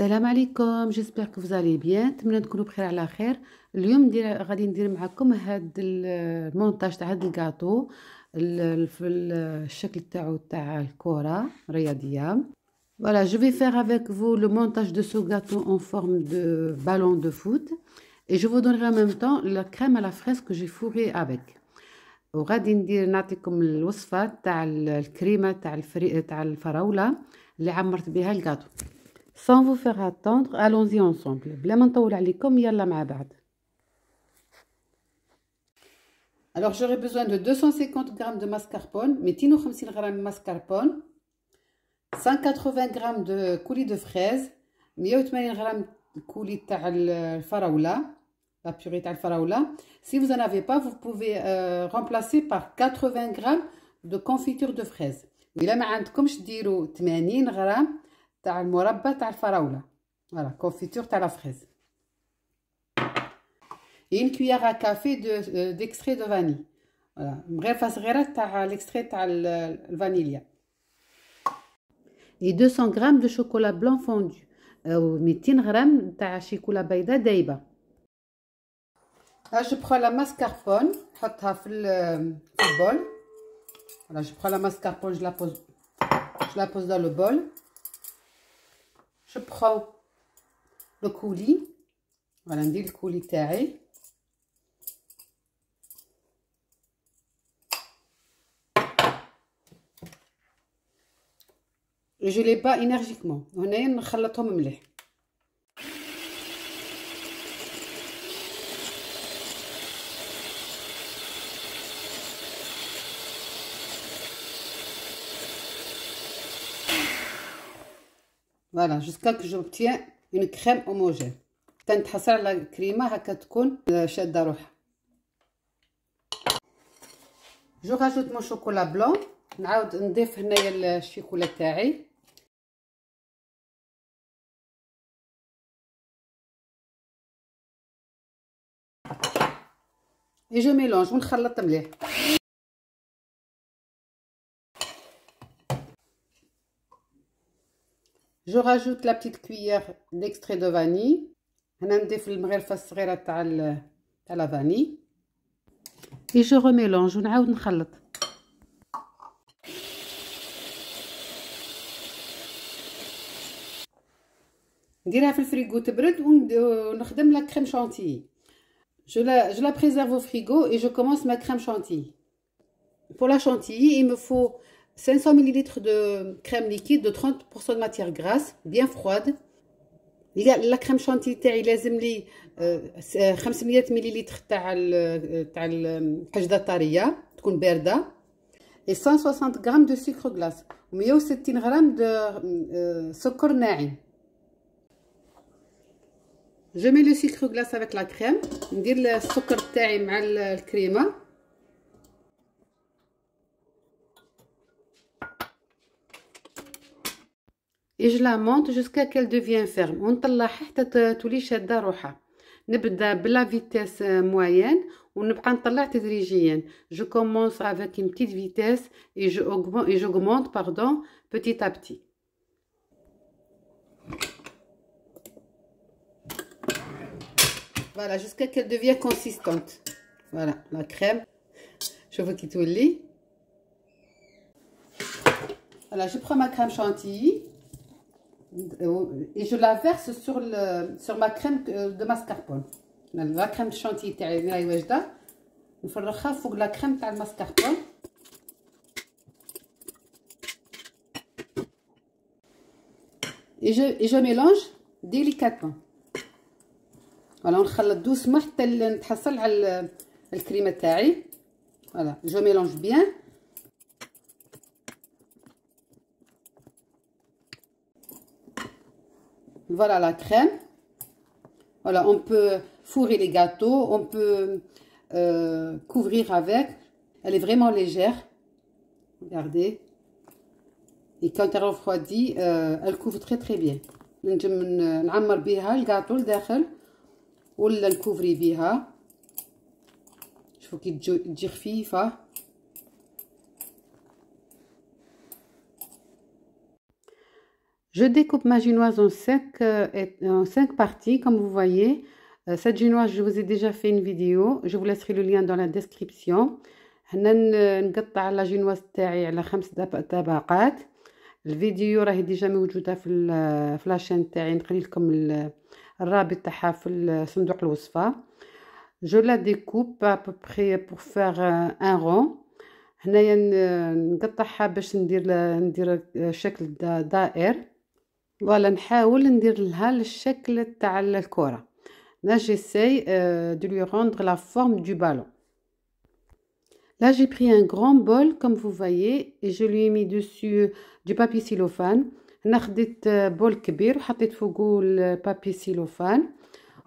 السلام عليكم جيسبر كو فوزالي بيان نتمنى تكونوا بخير على خير اليوم ندير غادي ندير معكم هاد المونتاج تاع هاد الكاطو في الشكل تاعو تاع الكره الرياضيه فوالا جو في فير افيك فو لو مونتاج دو سو gâteau اون فورم دو بالون دو فوت اي جو vous donnerai en même temps la crème à la fraise que j'ai وغادي ندير نعطيكم الوصفه تاع الكريمه تاع الفري تاع الفراوله اللي عمرت بها الكاطو sans vous faire attendre, allons-y ensemble. Alors j'aurai besoin de 250 g de mascarpone, mais 50 g de mascarpone, 180 g de coulis de fraises, 180 g de coulis de faraoula, la purée de faraoula. Si vous n'en avez pas, vous pouvez euh, remplacer par 80 g de confiture de fraises. a ما عندكمش ديروا 80 g de la mourabba et de faraoula voilà, confiture de la fraise et une cuillère à café euh, d'extrait de vanille voilà, il ne faut pas de l'extrait de la vanille et 200 grammes de chocolat blanc fondu euh, ou 20 grammes de chocolat blanc blanc je prends la mascarpone je la mets dans le bol voilà, je prends la mascarpone, je la pose dans le bol je prends le coulis, voilà on dit le coulis taré. Je l'ai pas énergiquement. On a un chalatom mleh. فوالا جوسكا كو جوبتيان اون كريم اوموجين تنتحصل على كريمه هكا تكون شاده روحها جو غاجوت مون شوكولا بلون نعاود نضيف هنايا الشيكولا تاعي اي جو ميلونج ونخلط مليح Je rajoute la petite cuillère d'extrait de vanille. On je mets la petite cuillère de la vanille. Et je remélange, je ré-aute mélange. Je la mets au frigo pour refroidir et je prépare la crème chantilly. Je la je la préserve au frigo et je commence ma crème chantilly. Pour la chantilly, il me faut 500 ml de crème liquide de 30% de matière grasse, bien froide. La crème chantilly, il y a 500 ml de hajda de berda. Et 160 g de sucre glace. Mais il y a g de euh, sucre na'i. Je mets le sucre glace avec la crème. Je mets le sucre avec la crème. et je la monte jusqu'à qu'elle devienne ferme. On les حتى تولي روحها. نبدا la vitesse moyenne ونبقى نطلع تدريجيا. Je commence avec une petite vitesse et je augmente j'augmente pardon petit à petit. Voilà, jusqu'à qu'elle devienne consistante. Voilà, la crème. Je vous quitte au lit. Voilà, je prends ma crème chantilly et je la verse sur, le, sur ma crème de mascarpone. La crème chantilly, tu as mis la Il faut que la crème de mascarpone. Et je, et je mélange délicatement. Voilà, on va doucement pour que la crème Voilà, je mélange bien. Voilà la crème. Voilà, on peut fourrer les gâteaux, on peut euh, couvrir avec. Elle est vraiment légère. Regardez. Et quand elle refroidit, euh, elle couvre très très bien. نجم نعمر بيها الكاطو لداخل ولا Je découpe ma génoise en cinq en 5 parties, comme vous voyez. Cette génoise, je vous ai déjà fait une vidéo. Je vous laisserai le lien dans la description. هنا نقطع لا جينواز تاعي على خمس طبقات الفيديو راهي ديجا موجوده في الفلاشين تاعي نخلي لكم الرابط تاعها في صندوق الوصفه جو لا ديكوب ابوبري بور فير ان رون هنايا نقطعها باش ندير ندير شكل دائر فوالا نحاول ندير لها الشكل تاع الكره Là, j'essaye euh, de lui rendre la forme du ballon. Là, j'ai pris un grand bol, comme vous voyez, et je lui ai mis dessus euh, du papier cellophane. نخدت بول euh, كبير وحطيت du papier سيلوفان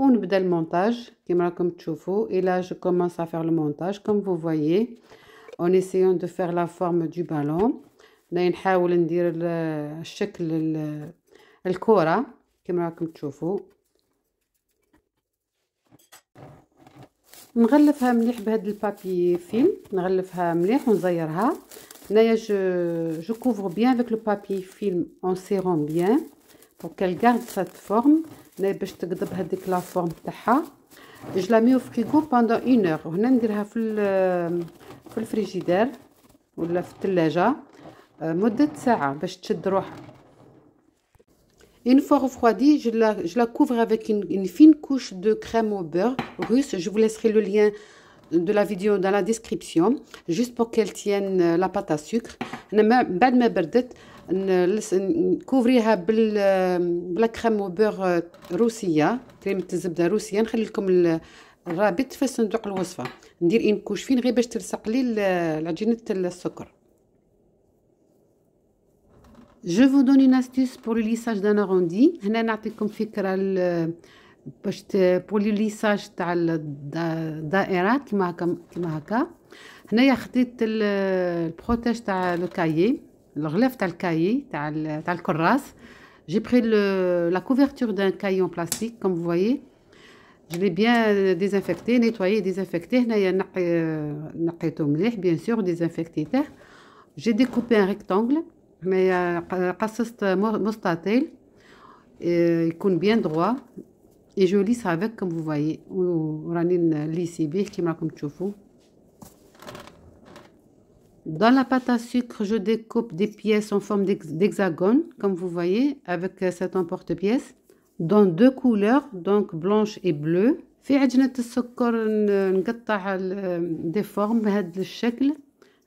le montage faire le montage et là je commence à faire le montage comme vous voyez en essayant de faire la forme du ballon هنا نحاول le الشكل الكوره كما راكم تشوفوا نغلفها مليح بهاد البابي فيلم نغلفها مليح ونزيرها هنايا جو جو كوفر بيان افيك لو بابي فيلم اون سيرون بيان بور كال غارد سات فورم هنايا باش تقضب هذيك لا فورم تاعها جو لا ميو فريكو باندون اون اور وهنا نديرها في في الفريجيدير ولا في الثلاجه مده ساعه باش تشد روحها Une fois refroidie, je la, je la couvre avec une, une, fine couche de crème au beurre russe. Je vous laisserai le lien de la vidéo dans la description juste pour qu'elle tienne la pâte à sucre. بعد ما بردت نكوفريها بلا كريم وبير روسيه كريمه الزبده روسيه نخلي لكم الرابط في صندوق الوصفه ندير ان كوش فين غير باش تلصق لي العجينه السكر Je vous donne une astuce pour le lissage d'un arrondi. هنا نعطيكم فكرة pour pour le lissage تاع الدائرات كيما هكا كيما هكا هنايا خديت de تاع de le الغلاف تاع الكايي تاع تاع الكراس j'ai pris la couverture d'un cahier en plastique, comme vous voyez. Je l'ai bien euh, désinfecté, nettoyé, désinfecté. Euh, bien sûr, désinfecté. J'ai découpé un rectangle. Mais euh, euh, il y a Il est bien droit et je lisse avec, comme vous voyez. ou vais vous donner comme vous peu Dans la pâte à sucre, je découpe des pièces en forme d'hexagone, comme vous voyez, avec euh, cet emporte-pièce. Dans deux couleurs, donc blanche et bleue. Je vais de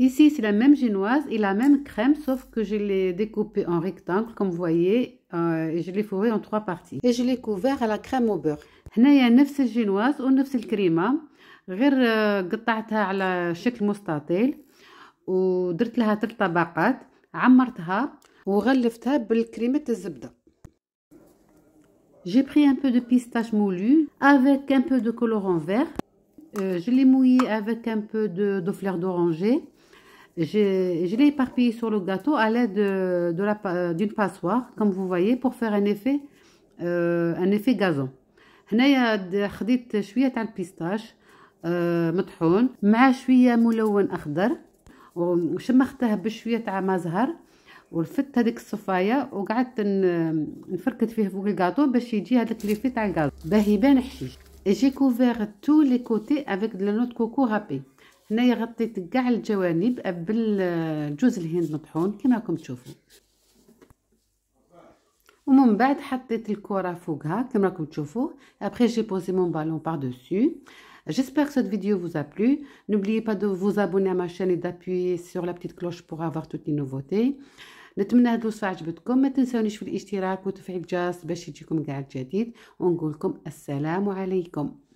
Ici, c'est la même génoise et la même crème, sauf que je l'ai découpée en rectangle, comme vous voyez, euh, et je l'ai fourrée en trois parties. Et je l'ai couvert à la crème au beurre. هنايا نفس الجينواز ونفس الكريمة غير قطعتها على شكل مستطيل ودرت لها ثلاث طبقات عمرتها وغلفتها بالكريمه الزبده J'ai pris un peu de pistache moulu avec un peu de colorant vert. Euh, je l'ai mouillé avec un peu de, de fleur d'oranger. Je, je l'ai éparpillé sur le gâteau à l'aide d'une de, la, euh, passoire, comme vous voyez, pour faire un effet, euh, un effet gazon. هنايا خديت شويه تاع البيستاش مطحون مع شويه ملون اخضر وشمختها بشويه تاع ما زهر ولفت هذيك الصفايه وقعدت نفركت فيه فوق الكاطو باش يجي هذاك ليفي تاع الكاطو باهي يبان حشيش جي كوفير تو لي كوتي افيك دو لا نوت كوكو رابي هنايا غطيت كاع الجوانب بالجوز آه، الهند مطحون كما راكم تشوفوا ومن بعد حطيت الكره فوقها كما راكم تشوفوا ابري جي بوزي مون بالون بار دوسو J'espère que cette vidéo vous a plu. N'oubliez pas de vous abonner à ma chaîne et d'appuyer sur la petite cloche pour avoir toutes les nouveautés. نتمنى هاد الوصفه عجبتكم ما تنسونيش في الاشتراك وتفعيل الجرس باش يجيكم كاع الجديد ونقولكم السلام عليكم